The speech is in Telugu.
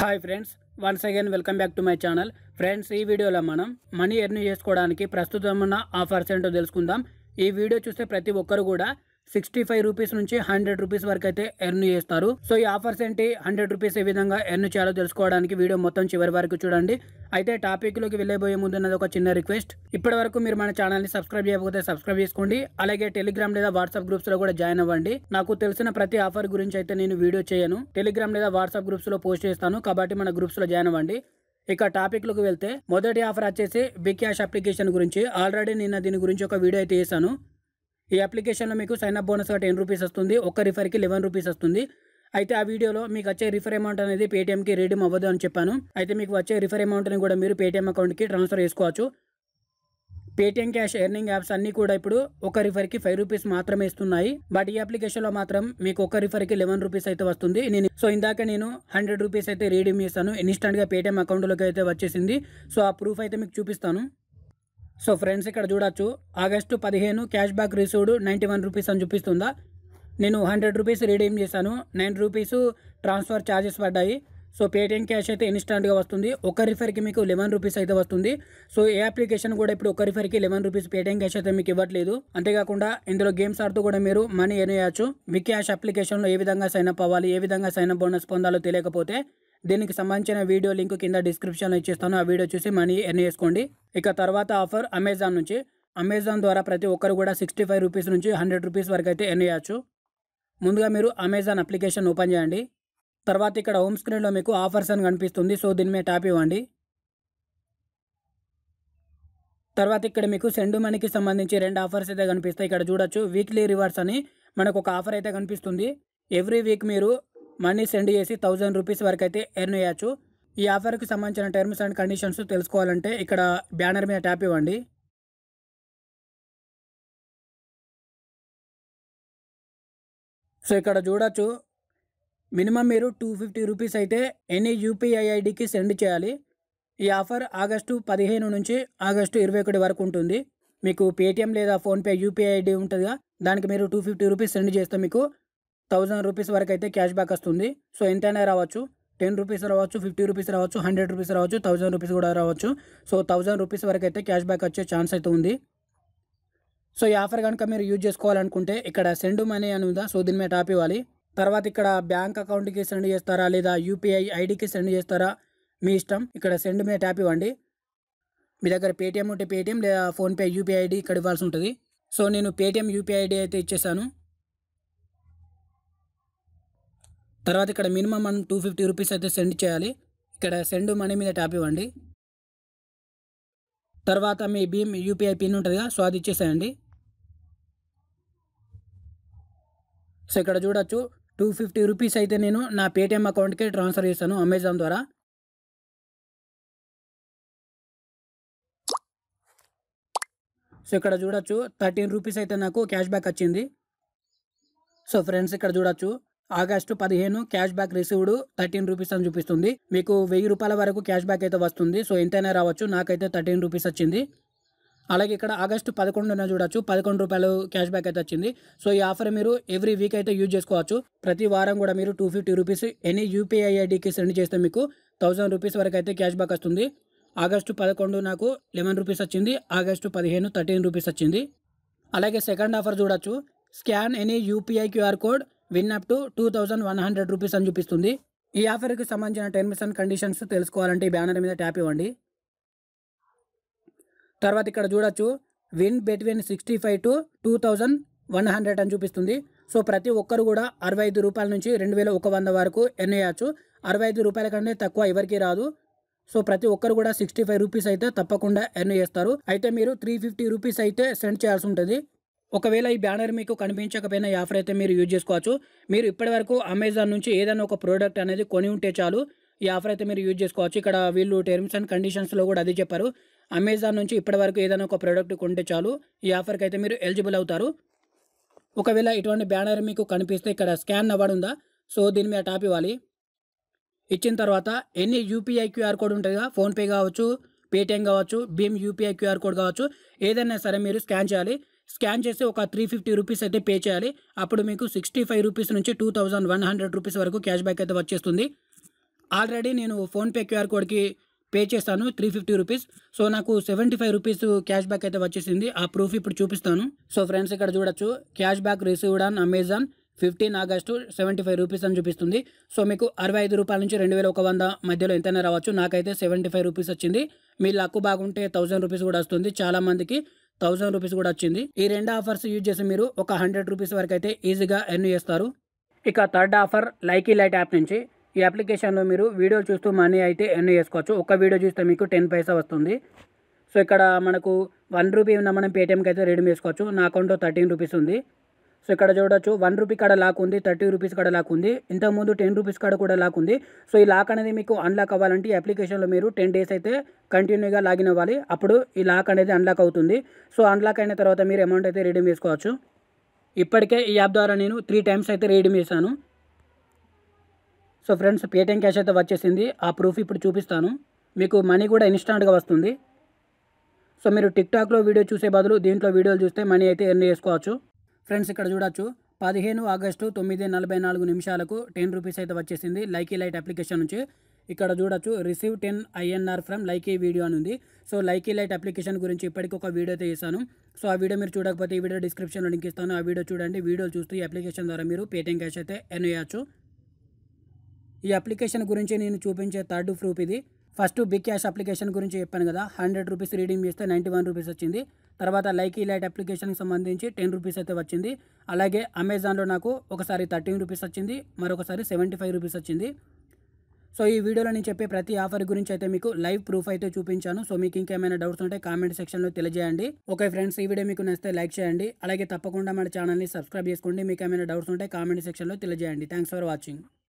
hi friends once again welcome back to my channel friends ఈ వీడియోలో మనం మనీ ఎర్న్ చేసుకోవడానికి ప్రస్తుతం ఉన్న ఆఫర్స్ ఏంటో తెలుసుకుందాం ఈ వీడియో చూస్తే ప్రతి ఒక్కరు కూడా సిక్స్టీ ఫైవ్ రూపీస్ నుంచి హండ్రెడ్ రూపీస్ వరకు అయితే ఎర్న్ చేస్తారు సో ఈ ఆఫర్స్ ఏంటి హండ్రెడ్ రూపీస్ ఏ విధంగా ఎర్న్ చేయాలో తెలుసుకోవడానికి వీడియో మొత్తం చివరి వరకు చూడండి అయితే టాపిక్లోకి వెళ్ళబోయే ముందు ఒక చిన్న రిక్వెస్ట్ ఇప్పటి వరకు మీరు మన ఛానల్ని సబ్స్క్రైబ్ చేయకపోతే సబ్స్క్రైబ్ చేసుకోండి అలాగే టెలిగ్రామ్ లేదా వాట్సాప్ గ్రూప్స్లో కూడా జాయిన్ అవ్వండి నాకు తెలిసిన ప్రతి ఆఫర్ గురించి అయితే నేను వీడియో చేయను టెలిగ్రామ్ లేదా వాట్సాప్ గ్రూప్స్లో పోస్ట్ చేస్తాను కాబట్టి మన గ్రూప్స్లో జాయిన్ అవ్వండి ఇక టాపిక్లోకి వెళ్తే మొదటి ఆఫర్ వచ్చేసి బిగ్ క్యాష్ అప్లికేషన్ గురించి ఆల్రెడీ నిన్న దీని గురించి ఒక వీడియో అయితే చేశాను ఈ అప్లికేషన్లో మీకు సైన్ అప్ బోనస్గా టెన్ రూపీస్ వస్తుంది ఒక్క రిఫర్కి లెవెన్ రూపీస్ వస్తుంది అయితే ఆ వీడియోలో మీకు వచ్చే రిఫర్ అమౌంట్ అనేది పేటీఎంకి రీడీమ్ అవ్వదు అని చెప్పాను అయితే మీకు వచ్చే రిఫర్ అమౌంట్ని కూడా మీరు పేటీఎం అకౌంట్కి ట్రాన్స్ఫర్ చేసుకోవచ్చు పేటీఎం క్యాష్ ఎర్నింగ్ యాప్స్ అన్నీ కూడా ఇప్పుడు ఒక రిఫర్కి ఫైవ్ రూపీస్ మాత్రమే ఇస్తున్నాయి బట్ ఈ అప్లికేషన్లో మాత్రం మీకు ఒక రిఫర్కి లెవెన్ రూపీస్ అయితే వస్తుంది నేను సో ఇందాక నేను హండ్రెడ్ రూపీస్ అయితే రీడీమ్ చేస్తాను ఇన్స్టెంట్గా పేటీఎం అకౌంట్లోకి అయితే వచ్చేసింది సో ఆ ప్రూఫ్ అయితే మీకు చూపిస్తాను సో ఫ్రెండ్స్ ఇక్కడ చూడొచ్చు ఆగస్టు పదిహేను cash back received ninety one rupees అని చూపిస్తుందా నేను హండ్రెడ్ రూపీస్ రీడీమ్ చేశాను నైన్ రూపీస్ ట్రాన్స్ఫర్ ఛార్జెస్ పడ్డాయి సో పేటిఎం క్యాష్ అయితే ఇన్స్టాంట్గా వస్తుంది ఒక రిఫర్కి మీకు లెవెన్ రూపీస్ అయితే వస్తుంది సో ఏ అప్లికేషన్ కూడా ఇప్పుడు ఒక రిఫర్కి లెవెన్ రూపీస్ పేటిఎం క్యాష్ అయితే మీకు ఇవ్వట్లేదు అంతేకాకుండా ఇందులో గేమ్స్ ఆడుతూ కూడా మీరు మనీ ఎన్ చేయొచ్చు మీ క్యాష్ అప్లికేషన్లో ఏ విధంగా సైన్ అప్ అవ్వాలి ఏ విధంగా సైన్ అప్ బోనస్ పొందాలో తెలియకపోతే దీనికి సంబంధించిన వీడియో లింక్ కింద డిస్క్రిప్షన్లో ఇచ్చేస్తాను ఆ వీడియో చూసి మనీ ఎర్న్ చేసుకోండి ఇక తర్వాత ఆఫర్ అమెజాన్ నుంచి అమెజాన్ ద్వారా ప్రతి ఒక్కరు కూడా సిక్స్టీ ఫైవ్ రూపీస్ నుంచి హండ్రెడ్ రూపీస్ వరకు అయితే ఎన్ చేయొచ్చు ముందుగా మీరు అమెజాన్ అప్లికేషన్ ఓపెన్ చేయండి తర్వాత ఇక్కడ హోమ్ స్క్రీన్లో మీకు ఆఫర్స్ అని కనిపిస్తుంది సో దీని మీద ట్యాప్ ఇవ్వండి తర్వాత ఇక్కడ మీకు సెండు మనీకి సంబంధించి రెండు ఆఫర్స్ అయితే కనిపిస్తాయి ఇక్కడ చూడొచ్చు వీక్లీ రివార్డ్స్ అని మనకు ఒక ఆఫర్ అయితే కనిపిస్తుంది ఎవ్రీ వీక్ మీరు మనీ సెండ్ చేసి థౌజండ్ రూపీస్ వరకు అయితే ఎర్న్ చేయొచ్చు ఈ ఆఫర్కి సంబంధించిన టర్మ్స్ అండ్ కండిషన్స్ తెలుసుకోవాలంటే ఇక్కడ బ్యానర్ మీద ట్యాప్ ఇవ్వండి సో ఇక్కడ చూడొచ్చు మినిమం మీరు టూ ఫిఫ్టీ రూపీస్ అయితే ఎనీ యూపీఐ ఐడికి సెండ్ చేయాలి ఈ ఆఫర్ ఆగస్టు పదిహేను నుంచి ఆగస్టు ఇరవై ఒకటి వరకు ఉంటుంది మీకు పేటిఎం లేదా ఫోన్పే యూపీఐ ఐడి ఉంటుందిగా దానికి మీరు టూ ఫిఫ్టీ రూపీస్ సెండ్ చేస్తే మీకు థౌజండ్ రూపీస్ వరకు అయితే క్యాష్ బ్యాక్ వస్తుంది సో ఎంతైనా రావచ్చు టెన్ రూపీస్ రావచ్చు ఫిఫ్టీ రూపీస్ రావచ్చు హండ్రెడ్ రూపీస్ రావచ్చు థౌజండ్ రూపీస్ కూడా రావచ్చు సో థౌజండ్ రూపీస్ వరకు అయితే క్యాష్ బ్యాక్ వచ్చే ఛాన్స్ అయితే ఉంది సో ఈ ఆఫర్ కనుక మీరు యూజ్ చేసుకోవాలనుకుంటే ఇక్కడ సెండ్ మనీ అని ఉందా సో దీని మీద టాప్ ఇవ్వాలి తర్వాత ఇక్కడ బ్యాంక్ అకౌంట్కి సెండ్ చేస్తారా లేదా యూపీఐ ఐడికి సెండ్ చేస్తారా మీ ఇష్టం ఇక్కడ సెండ్ మీద ట్యాప్ ఇవ్వండి మీ దగ్గర పేటిఎం ఉంటే పేటిఎం లేదా ఫోన్పే యూపీఐ ఐడి ఇక్కడ ఇవ్వాల్సి ఉంటుంది సో నేను పేటిఎం యూపీఐ ఐడి అయితే ఇచ్చేసాను తర్వాత ఇక్కడ మినిమం మనం టూ ఫిఫ్టీ రూపీస్ అయితే సెండ్ చేయాలి ఇక్కడ సెండ్ మనీ మీద ట్యాప్ ఇవ్వండి తర్వాత మీ భీమ్ యూపీఐ పిన్ ఉంటుంది కదా సో అది ఇచ్చేసేయండి సో ఇక్కడ చూడొచ్చు టూ ఫిఫ్టీ రూపీస్ అయితే నేను నా పేటిఎం అకౌంట్కి ట్రాన్స్ఫర్ చేశాను అమెజాన్ ద్వారా సో ఇక్కడ చూడొచ్చు థర్టీన్ రూపీస్ అయితే నాకు క్యాష్ బ్యాక్ వచ్చింది సో ఫ్రెండ్స్ ఇక్కడ చూడొచ్చు ఆగస్టు పదిహేను cash back received thirteen rupees అని చూపిస్తుంది మీకు వెయ్యి రూపాయల వరకు క్యాష్ బ్యాక్ అయితే వస్తుంది సో ఎంతైనా రావచ్చు నాకైతే థర్టీన్ రూపీస్ వచ్చింది అలాగే ఇక్కడ ఆగస్టు పదకొండున చూడొచ్చు పదకొండు రూపాయలు క్యాష్ బ్యాక్ అయితే వచ్చింది సో ఈ ఆఫర్ మీరు ఎవ్రీ వీక్ అయితే యూజ్ చేసుకోవచ్చు ప్రతి వారం కూడా మీరు two fifty rupees any UPI ఐడికి సెండ్ చేస్తే మీకు థౌసండ్ రూపీస్ వరకు అయితే క్యాష్ బ్యాక్ వస్తుంది ఆగస్టు పదకొండు నాకు లెవెన్ రూపీస్ వచ్చింది ఆగస్టు పదిహేను థర్టీన్ రూపీస్ వచ్చింది అలాగే సెకండ్ ఆఫర్ చూడొచ్చు scan any UPI QR code win up to two thousand one hundred rupees అని చూపిస్తుంది ఈ ఆఫర్కి సంబంధించిన టెర్మ్స్ అండ్ కండిషన్స్ తెలుసుకోవాలంటే ఈ బ్యానర్ మీద ట్యాప్ ఇవ్వండి తర్వాత ఇక్కడ చూడొచ్చు win between sixty five to two thousand one hundred అని చూపిస్తుంది సో ప్రతి ఒక్కరు కూడా అరవై ఐదు రూపాయల నుంచి రెండు వేల ఒక వంద వరకు ఎర్న్ చేయొచ్చు అరవై ఐదు రూపాయల కంటే తక్కువ ఎవరికీ రాదు సో ప్రతి ఒక్కరు కూడా సిక్స్టీ ఫైవ్ రూపీస్ అయితే తప్పకుండా ఎర్న్ చేస్తారు అయితే మీరు త్రీ ఫిఫ్టీ రూపీస్ అయితే సెండ్ చేయాల్సి ఉంటుంది ఒకవేళ ఈ బ్యానర్ మీకు కనిపించకపోయినా ఈ ఆఫర్ అయితే మీరు యూజ్ చేసుకోవచ్చు మీరు ఇప్పటివరకు అమెజాన్ నుంచి ఏదైనా ఒక ప్రోడక్ట్ అనేది కొని ఉంటే చాలు ఈ ఆఫర్ అయితే మీరు యూజ్ చేసుకోవచ్చు ఇక్కడ వీళ్ళు టర్మ్స్ అండ్ కండిషన్స్లో కూడా అది చెప్పారు అమెజాన్ నుంచి ఇప్పటివరకు ఏదైనా ఒక ప్రోడక్ట్ కొంటే చాలు ఈ ఆఫర్కి అయితే మీరు ఎలిజిబుల్ అవుతారు ఒకవేళ ఇటువంటి బ్యానర్ మీకు కనిపిస్తే ఇక్కడ స్కాన్ ఉందా సో దీని మీద టాప్ ఇవ్వాలి ఇచ్చిన తర్వాత ఎన్ని యూపీఐ క్యూఆర్ కోడ్ ఉంటుంది కదా ఫోన్పే కావచ్చు పేటిఎం కావచ్చు భీమ్ యూపీఐ క్యూఆర్ కోడ్ కావచ్చు ఏదైనా సరే మీరు స్కాన్ చేయాలి స్కాన్ చేసి ఒక త్రీ ఫిఫ్టీ రూపీస్ అయితే పే చేయాలి అప్పుడు మీకు సిక్స్టీ ఫైవ్ రూపీస్ నుంచి two thousand one hundred rupees వరకు క్యాష్ బ్యాక్ అయితే వచ్చేస్తుంది ఆల్రెడీ నేను ఫోన్పే క్యూఆర్ కోడ్కి పే చేస్తాను త్రీ ఫిఫ్టీ రూపీస్ సో నాకు seventy five rupees cash back అయితే వచ్చేసింది ఆ ప్రూఫ్ ఇప్పుడు చూపిస్తాను సో ఫ్రెండ్స్ ఇక్కడ చూడొచ్చు cash back received on Amazon fifteen August seventy five rupees అని చూపిస్తుంది సో మీకు అరవై ఐదు రూపాయల నుంచి రెండు వేల ఒక వంద మధ్యలో ఎంతైనా రావచ్చు నాకైతే సెవెంటీ ఫైవ్ రూపీస్ వచ్చింది మీ లక్కు బాగుంటే థౌజండ్ రూపీస్ కూడా వస్తుంది చాలామందికి థౌసండ్ రూపీస్ కూడా వచ్చింది ఈ రెండు ఆఫర్స్ యూజ్ చేసి మీరు ఒక హండ్రెడ్ రూపీస్ వరకు అయితే ఈజీగా ఎర్న్ చేస్తారు ఇక third offer Likee Lite app నుంచి ఈ అప్లికేషన్లో మీరు వీడియో చూస్తూ మనీ అయితే ఎర్న్ చేసుకోవచ్చు ఒక వీడియో చూస్తే మీకు టెన్ పైసా వస్తుంది సో ఇక్కడ మనకు వన్ రూపీ ఉన్న మనం పేటిఎంకి అయితే రెడీ చేసుకోవచ్చు నా అకౌంట్లో థర్టీన్ రూపీస్ ఉంది సో ఇక్కడ చూడొచ్చు వన్ రూపీ కాడ లాక్ ఉంది థర్టీ రూపీస్ కాడ లాక్ ఉంది ఇంతకుముందు టెన్ రూపీస్ కాడ కూడా లాక్ ఉంది సో ఈ లాక్ అనేది మీకు అన్లాక్ అవ్వాలంటే ఈ అప్లికేషన్లో మీరు టెన్ డేస్ అయితే కంటిన్యూగా లాగిన్ అవ్వాలి అప్పుడు ఈ లాక్ అనేది అన్లాక్ అవుతుంది సో అన్లాక్ అయిన తర్వాత మీరు అమౌంట్ అయితే రీడీమ్ చేసుకోవచ్చు ఇప్పటికే ఈ యాప్ ద్వారా నేను త్రీ టైమ్స్ అయితే రీడీమ్ చేశాను సో ఫ్రెండ్స్ పేటిఎం క్యాష్ అయితే వచ్చేసింది ఆ ప్రూఫ్ ఇప్పుడు చూపిస్తాను మీకు మనీ కూడా ఇన్స్టాంట్గా వస్తుంది సో మీరు టిక్టాక్లో వీడియో చూసే బదులు దీంట్లో వీడియోలు చూస్తే మనీ అయితే ఎర్న్ చేసుకోవచ్చు ఫ్రెండ్స్ ఇక్కడ చూడొచ్చు పదిహేను ఆగస్టు తొమ్మిది నలభై నాలుగు నిమిషాలకు టెన్ రూపీస్ అయితే వచ్చేసింది లైకీ లైట్ అప్లికేషన్ నుంచి ఇక్కడ చూడొచ్చు receive ten INR from Likee video అని ఉంది సో లైకీ లైట్ అప్లికేషన్ గురించి ఇప్పటికి ఒక వీడియో అయితే చేశాను సో ఆ వీడియో మీరు చూడకపోతే ఈ వీడియో డిస్క్రిప్షన్లో లింక్ ఇస్తాను ఆ వీడియో చూడండి వీడియో చూస్తూ ఈ అప్లికేషన్ ద్వారా మీరు పేటీఎం క్యాష్ అయితే ఎర్న్ అయ్యొచ్చు ఈ అప్లికేషన్ గురించి నేను చూపించే థర్డ్ ప్రూఫ్ ఇది ఫస్ట్ బిగ్ క్యాష్ అప్లికేషన్ గురించి చెప్పాను కదా హండ్రెడ్ రూపీస్ రీడింగ్ చేస్తే నైంటీ వన్ రూపీస్ వచ్చింది తర్వాత లైక్ లైట్ అప్లికేషన్కి సంబంధించి టెన్ రూపీస్ అయితే వచ్చింది అలాగే అమెజాన్లో నాకు ఒకసారి థర్టీన్ రూపీస్ వచ్చింది మరొకసారి సెవెంటీ ఫైవ్ రూపీస్ వచ్చింది సో ఈ వీడియోలో నేను చెప్పే ప్రతి ఆఫర్ గురించి అయితే మీకు లైవ్ ప్రూఫ్ అయితే చూపించాను సో మీకు ఇంకేమైనా డౌట్స్ ఉంటే కామెంట్ సెక్షన్లో తెలియజేయండి ఓకే ఫ్రెండ్స్ ఈ వీడియో మీకు నచ్చితే లైక్ చేయండి అలాగే తప్పకుండా మన ఛానల్ని సబ్స్క్రైబ్ చేసుకోండి మీకు ఏమైనా డౌట్స్ ఉంటే కామెంట్ సెక్షన్లో తెలియజేయండి థ్యాంక్స్ ఫర్ వాచింగ్